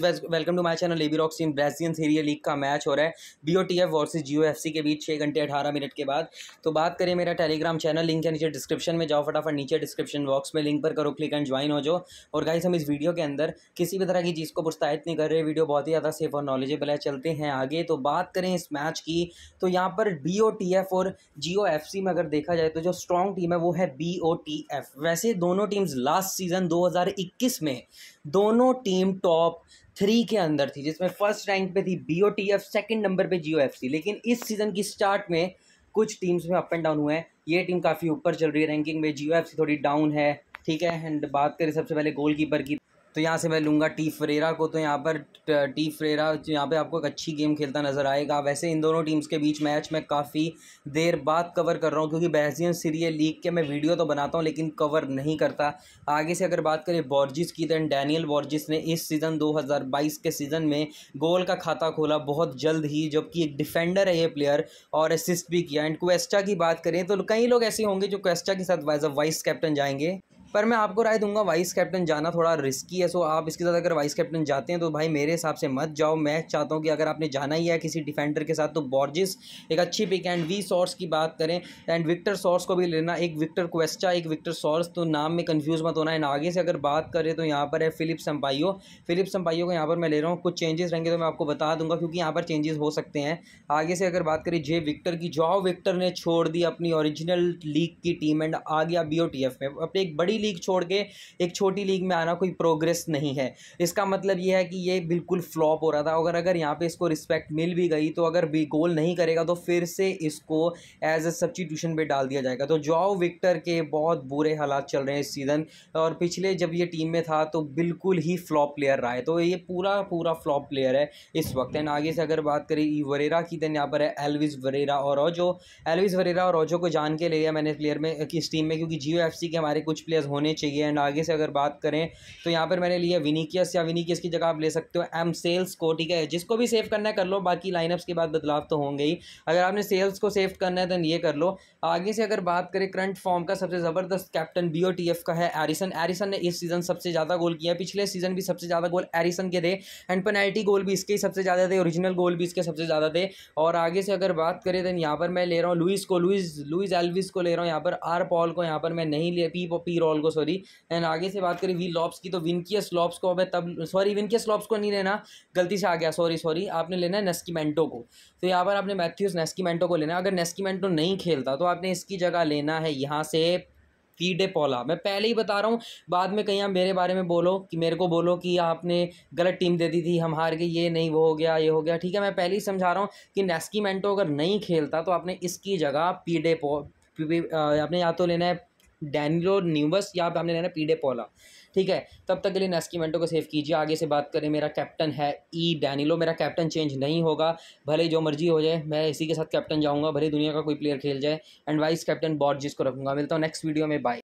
Welcome to my channel AB Rocks in Brazilian Serie A league का match हो रहा है B O T F versus जियो F C के बीच छः घंटे अठारह मिनट के बाद तो बात करें मेरा टेलीग्राम चैनल लिंक है नीचे डिस्क्रिप्शन में जाओ फटाफट नीचे डिस्क्रिप्शन बॉक्स में लिंक पर करो क्लिक एंड ज्वाइन हो जाओ और गाइस हम इस वीडियो के अंदर किसी भी तरह की चीज़ को प्रोत्साहित नहीं कर रहे वीडियो बहुत ही ज़्यादा सेफ और नॉलेजेबल है चलते हैं आगे तो बात करें इस मैच की तो यहाँ पर बी ओ टी एफ और ओ एफ सी में अगर देखा जाए तो जो स्ट्रॉन्ग टीम है वो है बी ओ टी एफ वैसे दोनों टीम्स लास्ट सीज़न दो हज़ार इक्कीस में दोनों टीम टॉप थ्री के अंदर थी जिसमें फर्स्ट रैंक पे थी B O T F second number पे जियो एफ सी लेकिन इस सीज़न की स्टार्ट में कुछ टीम्स में अप एंड डाउन हुए हैं ये टीम काफ़ी ऊपर चल रही है रैंकिंग में जियो एफ सी थोड़ी डाउन है ठीक है एंड बात करें सबसे पहले गोलकीपर की तो यहाँ से मैं लूँगा टी फ्रेरा को तो यहाँ पर टी फ्रेरा यहाँ पे आपको एक अच्छी गेम खेलता नज़र आएगा वैसे इन दोनों टीम्स के बीच मैच मैं काफ़ी देर बाद कवर कर रहा हूँ क्योंकि बेहसियन सीरी लीग के मैं वीडियो तो बनाता हूँ लेकिन कवर नहीं करता आगे से अगर बात करें बॉर्जिस की तो डैनियल बॉर्जिस ने इस सीज़न दो के सीज़न में गोल का खाता खोला बहुत जल्द ही जबकि एक डिफेंडर है ये प्लेयर और असिस्ट भी किया एंड क्वेस्टा की बात करें तो कई लोग ऐसे होंगे जो क्वेस्टा के साथ अ वाइस कैप्टन जाएंगे पर मैं आपको राय दूंगा वाइस कैप्टन जाना थोड़ा रिस्की है सो आप इसके साथ अगर वाइस कैप्टन जाते हैं तो भाई मेरे हिसाब से मत जाओ मैं चाहता हूँ कि अगर आपने जाना ही है किसी डिफेंडर के साथ तो बॉर्जिस एक अच्छी पिक एंड वी सॉर्स की बात करें एंड विक्टर सॉर्स को भी लेना एक विक्टर क्वेस्टा एक विक्टर सॉर्स तो नाम में कन्फ्यूज़ मत होना एंड आगे से अगर बात करें तो यहाँ पर है फिलिप सम्पाइयो फिलिप सम्पाइयो को यहाँ पर मैं ले रहा हूँ कुछ चेंजेस रहेंगे तो मैं आपको बता दूंगा क्योंकि यहाँ पर चेंजेस हो सकते हैं आगे से अगर बात करें जे विक्टर की जॉ विक्टर ने छोड़ दी अपनी ओरिजिनल लीग की टीम एंड आ गया बी में अपनी एक बड़ी लीग छोड़ के एक छोटी लीग में आना कोई प्रोग्रेस नहीं है इसका मतलब यह है कि ये बिल्कुल फ्लॉप हो रहा था अगर अगर यहाँ पे इसको रिस्पेक्ट मिल भी गई तो अगर भी गोल नहीं करेगा तो फिर से इसको एज ए सब्सिट्यूशन पर डाल दिया जाएगा तो जॉ विक्टर के बहुत बुरे हालात चल रहे हैं इस सीज़न और पिछले जब ये टीम में था तो बिल्कुल ही फ्लॉप प्लेयर रहा है तो ये पूरा पूरा फ्लॉप प्लेयर है इस वक्त एंड आगे से अगर बात करें ई वरेरा की देन यहाँ पर है एलविस वरेरा और रोजो एलविस वरेरा और रोजो को जान के ले लिया मैंने प्लेयर में किस टीम में क्योंकि जियो एफ के हमारे कुछ प्लेयर्स होने चाहिए एंड आगे से अगर बात करें तो यहाँ पर मैंने लिया विनीकियस या विनीकियस की जगह आप ले सकते हो एम सेल्स को ठीक है जिसको भी सेव करना है कर लो बाकी लाइनअप्स के बाद बदलाव तो होंगे ही अगर आपने सेल्स को सेव करना है तो ये कर लो आगे से अगर बात करें करंट फॉर्म का सबसे ज़बरदस्त कैप्टन बी का है एरिसन एरिसन ने इस सीज़न सबसे ज़्यादा गोल किया पिछले सीज़न भी सबसे ज़्यादा गोल एरिसन के थे एंड पेनल्टी गोल भी इसके सबसे ज़्यादा थे ओरिजिनल गोल भी इसके सबसे ज़्यादा थे और आगे से अगर बात करें तो यहाँ पर मैं ले रहा हूँ लुइस को लुइस लुइस एल्विस को ले रहा हूँ यहाँ पर आर पॉल को यहाँ पर मैं नहीं ले पी पी रॉल को सॉरी एंड आगे से बात करें वी लॉब्स की तो विनकियस लॉब्स को अब तब सॉरी विनकियस लॉब्स को नहीं लेना गलती से आ गया सॉरी सॉरी आपने लेना है नेस्कीमेंटो को तो यहाँ पर आपने मैथ्यूस नेस्कीमेंटो को लेना है अगर नेस्कीमेंटो नहीं खेलता तो आपने इसकी जगह लेना है यहाँ से पीडे पोला मैं पहले ही बता रहा हूँ बाद में कहीं आप मेरे बारे में बोलो कि मेरे को बोलो कि आपने गलत टीम दे दी थी हम हार गए ये नहीं वो हो गया ये हो गया ठीक है मैं पहले ही समझा रहा हूँ कि नेस्कीमेंटो अगर नहीं खेलता तो आपने इसकी जगह पीडे पो आपने या तो लेना है डैनिलो न्यूवस या आप हमने लेना पीडे पोला ठीक है तब तक के लिए नेस्कीमेंटो को सेव कीजिए आगे से बात करें मेरा कैप्टन है ई e. डैनिलो मेरा कैप्टन चेंज नहीं होगा भले जो मर्जी हो जाए मैं इसी के साथ कैप्टन जाऊँगा भले दुनिया का कोई प्लेयर खेल जाए एंड वाइस कैप्टन बॉर्ड जिसको रखूँगा मिलता हूँ नेक्स्ट वीडियो में बाय